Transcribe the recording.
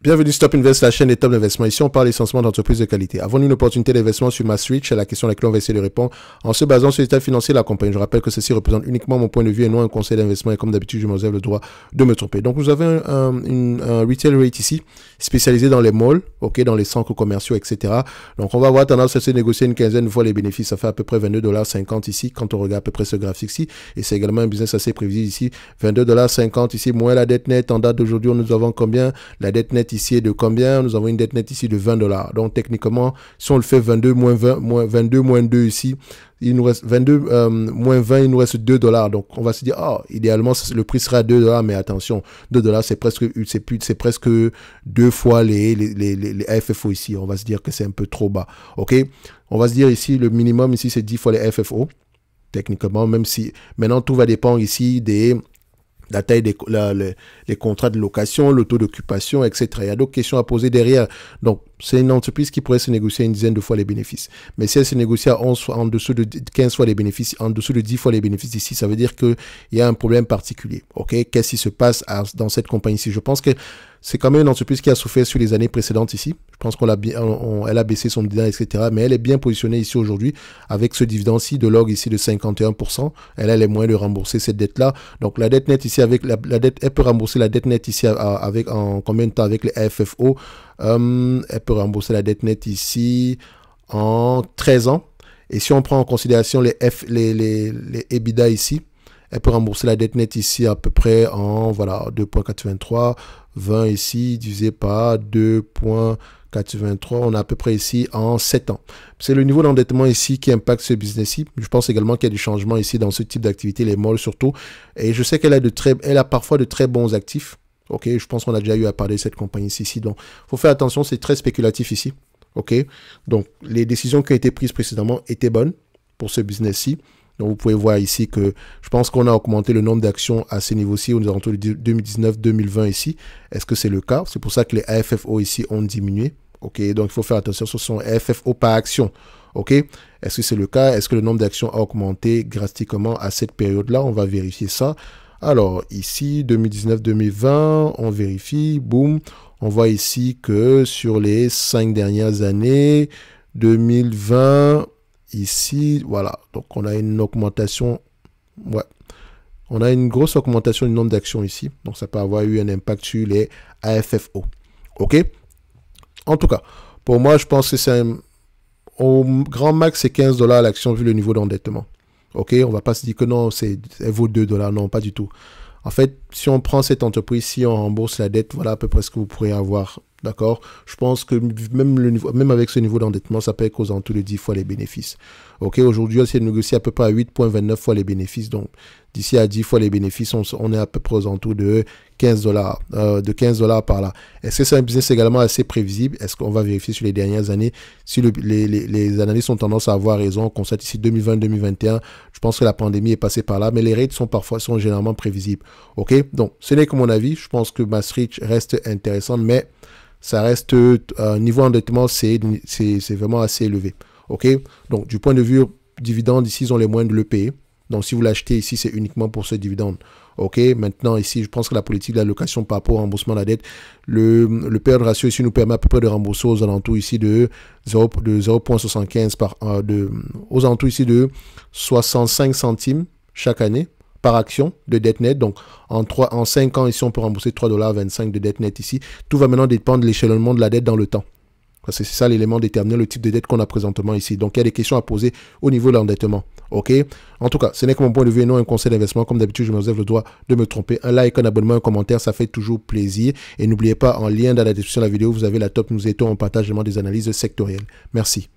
Bienvenue Stop Invest, la chaîne des top d'investissement. Ici, on parle essentiellement d'entreprises de qualité. Avons-nous une opportunité d'investissement sur ma Switch La question à laquelle on va essayer de répondre en se basant sur l'état financier de la compagnie. Je rappelle que ceci représente uniquement mon point de vue et non un conseil d'investissement. Et comme d'habitude, je me réserve le droit de me tromper. Donc, vous avez un, retail rate ici, spécialisé dans les malls, ok, dans les centres commerciaux, etc. Donc, on va avoir tendance à se négocier une quinzaine de fois les bénéfices. Ça fait à peu près 22,50$ ici quand on regarde à peu près ce graphique-ci. Et c'est également un business assez prévisible ici. 22,50$ ici, moins la dette nette. En date d'aujourd'hui, nous avons combien La dette nette ici de combien Nous avons une dette nette ici de 20 dollars. Donc techniquement, si on le fait 22 moins 20, moins 22 moins 2 ici, il nous reste 22 euh, moins 20, il nous reste 2 dollars. Donc on va se dire, oh, idéalement le prix sera 2 dollars, mais attention, 2 dollars c'est presque c'est presque deux fois les les, les FFO ici. On va se dire que c'est un peu trop bas. Ok On va se dire ici le minimum ici c'est 10 fois les FFO techniquement, même si maintenant tout va dépendre ici des la taille des les, contrats de location, le taux d'occupation, etc. Il y a d'autres questions à poser derrière. Donc, c'est une entreprise qui pourrait se négocier une dizaine de fois les bénéfices. Mais si elle se négocie à 11 fois, en dessous de 15 fois les bénéfices, en dessous de 10 fois les bénéfices ici, ça veut dire qu'il y a un problème particulier. OK? Qu'est-ce qui se passe dans cette compagnie ici? Je pense que c'est quand même une entreprise qui a souffert sur les années précédentes ici. Je pense qu'on l'a elle a baissé son dividende, etc. Mais elle est bien positionnée ici aujourd'hui avec ce dividende-ci de log ici de 51%. Elle a les moyens de rembourser cette dette-là. Donc la dette nette ici avec la, dette, elle peut rembourser la dette nette ici avec en combien de temps avec les FFO Hum, elle peut rembourser la dette nette ici en 13 ans. Et si on prend en considération les, EBITDA ici, elle peut rembourser la dette nette ici à peu près en voilà 2.83, 20 ici divisé par 2.83, on a à peu près ici en 7 ans. C'est le niveau d'endettement ici qui impacte ce business-ci. Je pense également qu'il y a du changement ici dans ce type d'activité, les malls surtout. Et je sais qu'elle a de a parfois de très bons actifs. Ok, je pense qu'on a déjà eu à parler de cette compagnie ici. Donc, faut faire attention, c'est très spéculatif ici. Ok, donc les décisions qui ont été prises précédemment étaient bonnes pour ce business-ci. Donc, vous pouvez voir ici que je pense qu'on a augmenté le nombre d'actions à ces niveaux-ci, aux alentours de 2019-2020 ici. Est-ce que c'est le cas C'est pour ça que les AFFO ici ont diminué. Ok, donc il faut faire attention, sur son AFFO par action. Ok, est-ce que c'est le cas Est-ce que le nombre d'actions a augmenté drastiquement à cette période-là On va vérifier ça. Alors ici, 2019-2020, on vérifie, boum, on voit ici que sur les cinq dernières années, 2020, ici, voilà, donc on a une augmentation, ouais, on a une grosse augmentation du nombre d'actions ici, donc ça peut avoir eu un impact sur les AFFO. Ok En tout cas, pour moi, je pense que c'est un... Au grand max, c'est 15 dollars l'action vu le niveau d'endettement. OK, on va pas se dire que non, c'est elle vaut 2 dollars, non, pas du tout. En fait, si on prend cette entreprise, si on rembourse la dette, voilà à peu près ce que vous pourrez avoir. D'accord Je pense que même, le même avec ce niveau d'endettement, ça peut être causant tous les 10 fois les bénéfices. Ok, aujourd'hui, on s'est négocié à peu près à 8,29 fois les bénéfices. Donc, d'ici à 10 fois les bénéfices, on, est à peu près en tout de 15 dollars, euh, de 15 dollars par là. Est-ce que c'est un business également assez prévisible Est-ce qu'on va vérifier sur les dernières années si les, analystes ont tendance à avoir raison On constate ici 2020-2021, je pense que la pandémie est passée par là, mais les rates sont parfois sont généralement prévisibles. Ok, donc ce n'est que mon avis. Je pense que Maastricht reste intéressant, mais ça reste euh, niveau endettement, c'est vraiment assez élevé. Ok, donc du point de vue dividende, ici ils ont les moyens de le payer. Donc, si vous l'achetez ici, c'est uniquement pour ce dividende. OK Maintenant, ici, je pense que la politique de l'allocation par rapport au remboursement de la dette, le, le de ratio ici nous permet à peu près de rembourser aux alentours ici de 0,75 par euh, aux alentours ici de 65 centimes chaque année par action de dette nette. Donc, en, 3, en 5 ans, ici, on peut rembourser 3,25$ de dette nette ici. Tout va maintenant dépendre de l'échelonnement de la dette dans le temps. Parce que c'est ça l'élément déterminant, le type de dette qu'on a présentement ici. Donc, il y a des questions à poser au niveau de l'endettement. OK En tout cas, ce n'est que mon point de vue et non un conseil d'investissement. Comme d'habitude, je me réserve le droit de me tromper. Un like, un abonnement, un commentaire, ça fait toujours plaisir. Et n'oubliez pas, en lien dans la description de la vidéo, vous avez la top nous étions en partagement des analyses sectorielles. Merci.